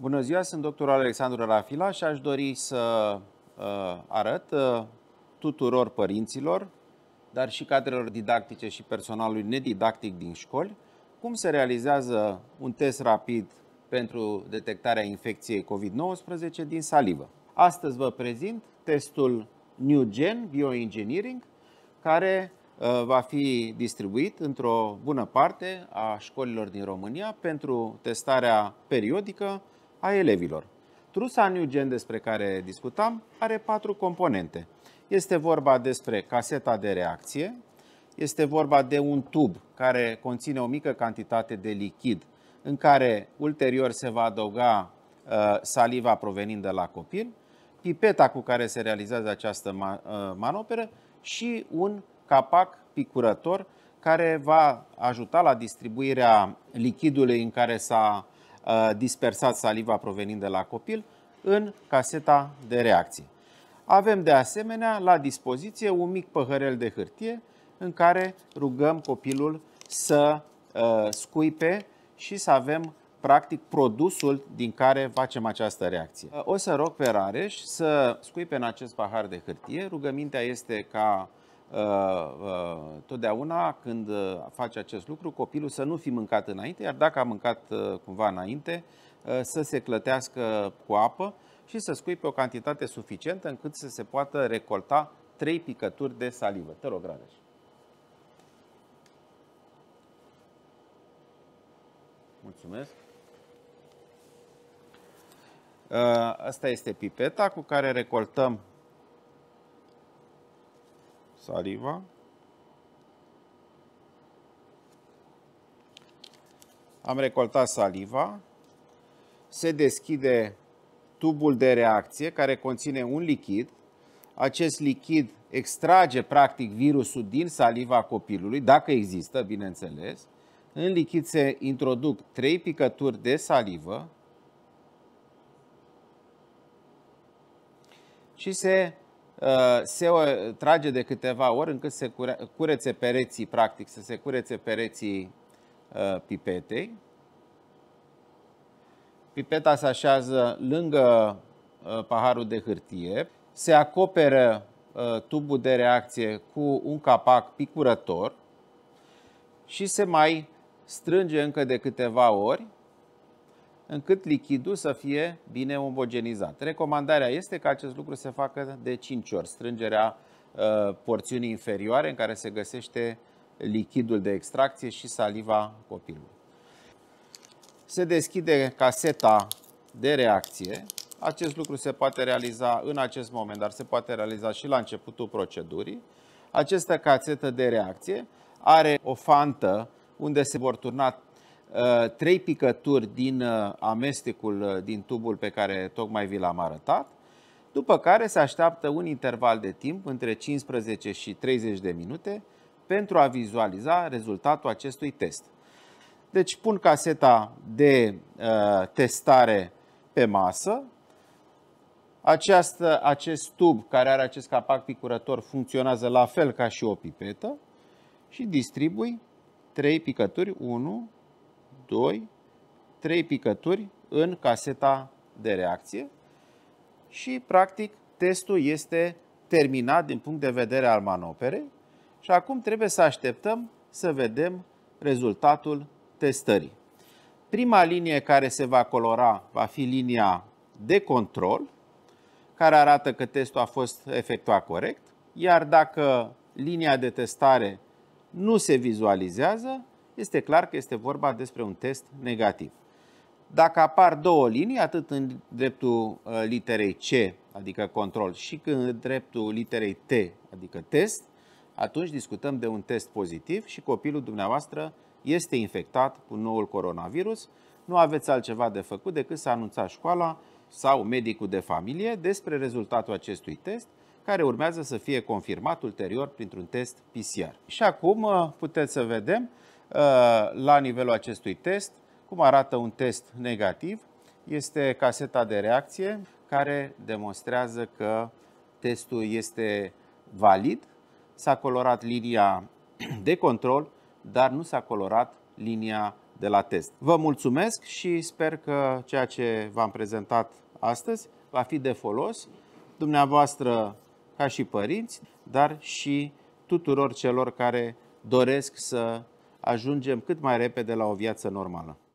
Bună ziua, sunt doctorul Alexandru Rafila și aș dori să uh, arăt uh, tuturor părinților, dar și cadrelor didactice și personalului nedidactic din școli, cum se realizează un test rapid pentru detectarea infecției COVID-19 din salivă. Astăzi vă prezint testul New Gen Bioengineering, care uh, va fi distribuit într-o bună parte a școlilor din România pentru testarea periodică a elevilor. Trusa New Gen despre care discutam are patru componente. Este vorba despre caseta de reacție, este vorba de un tub care conține o mică cantitate de lichid în care ulterior se va adăuga uh, saliva provenind de la copil, pipeta cu care se realizează această uh, manoperă și un capac picurător care va ajuta la distribuirea lichidului în care s-a Uh, dispersat saliva provenind de la copil în caseta de reacții. Avem de asemenea la dispoziție un mic păhărel de hârtie în care rugăm copilul să uh, scuipe și să avem practic produsul din care facem această reacție. Uh, o să rog pe Rareș să scuipe în acest pahar de hârtie. Rugămintea este ca Uh, uh, totdeauna când uh, face acest lucru, copilul să nu fi mâncat înainte, iar dacă a mâncat cumva înainte, să se clătească cu apă și să pe o cantitate suficientă încât să se poată recolta trei picături de salivă. Te rog, Radeș. Mulțumesc. Asta este pipeta cu care recoltăm saliva. Am recoltat saliva. Se deschide tubul de reacție care conține un lichid. Acest lichid extrage practic virusul din saliva copilului, dacă există, bineînțeles. În lichid se introduc trei picături de salivă și se Uh, se uh, trage de câteva ori încât se curețe pereții, practic, să se curețe pereții uh, pipetei. Pipeta se așează lângă paharul de hârtie, se acoperă tubul de reacție cu un capac picurător și se mai strânge încă de câteva ori încât lichidul să fie bine omogenizat. Recomandarea este că acest lucru se facă de 5 ori, strângerea uh, porțiunii inferioare în care se găsește lichidul de extracție și saliva copilului. Se deschide caseta de reacție. Acest lucru se poate realiza în acest moment, dar se poate realiza și la începutul procedurii. Această casetă de reacție are o fantă unde se vor turna Uh, trei picături din uh, amestecul uh, din tubul pe care tocmai vi l-am arătat, după care se așteaptă un interval de timp între 15 și 30 de minute pentru a vizualiza rezultatul acestui test. Deci pun caseta de uh, testare pe masă. Această, acest tub care are acest capac picurător funcționează la fel ca și o pipetă și distribui trei picături, 1, 2, 3 picături în caseta de reacție și, practic, testul este terminat din punct de vedere al manoperei și acum trebuie să așteptăm să vedem rezultatul testării. Prima linie care se va colora va fi linia de control, care arată că testul a fost efectuat corect, iar dacă linia de testare nu se vizualizează, este clar că este vorba despre un test negativ. Dacă apar două linii, atât în dreptul uh, literei C, adică control, și când în dreptul literei T, adică test, atunci discutăm de un test pozitiv și copilul dumneavoastră este infectat cu noul coronavirus. Nu aveți altceva de făcut decât să anunțați școala sau medicul de familie despre rezultatul acestui test, care urmează să fie confirmat ulterior printr-un test PCR. Și acum uh, puteți să vedem Uh, la nivelul acestui test. Cum arată un test negativ? Este caseta de reacție care demonstrează că testul este valid, s-a colorat linia de control, dar nu s-a colorat linia de la test. Vă mulțumesc și sper că ceea ce v-am prezentat astăzi va fi de folos dumneavoastră ca și părinți, dar și tuturor celor care doresc să ajungem cât mai repede la o viață normală.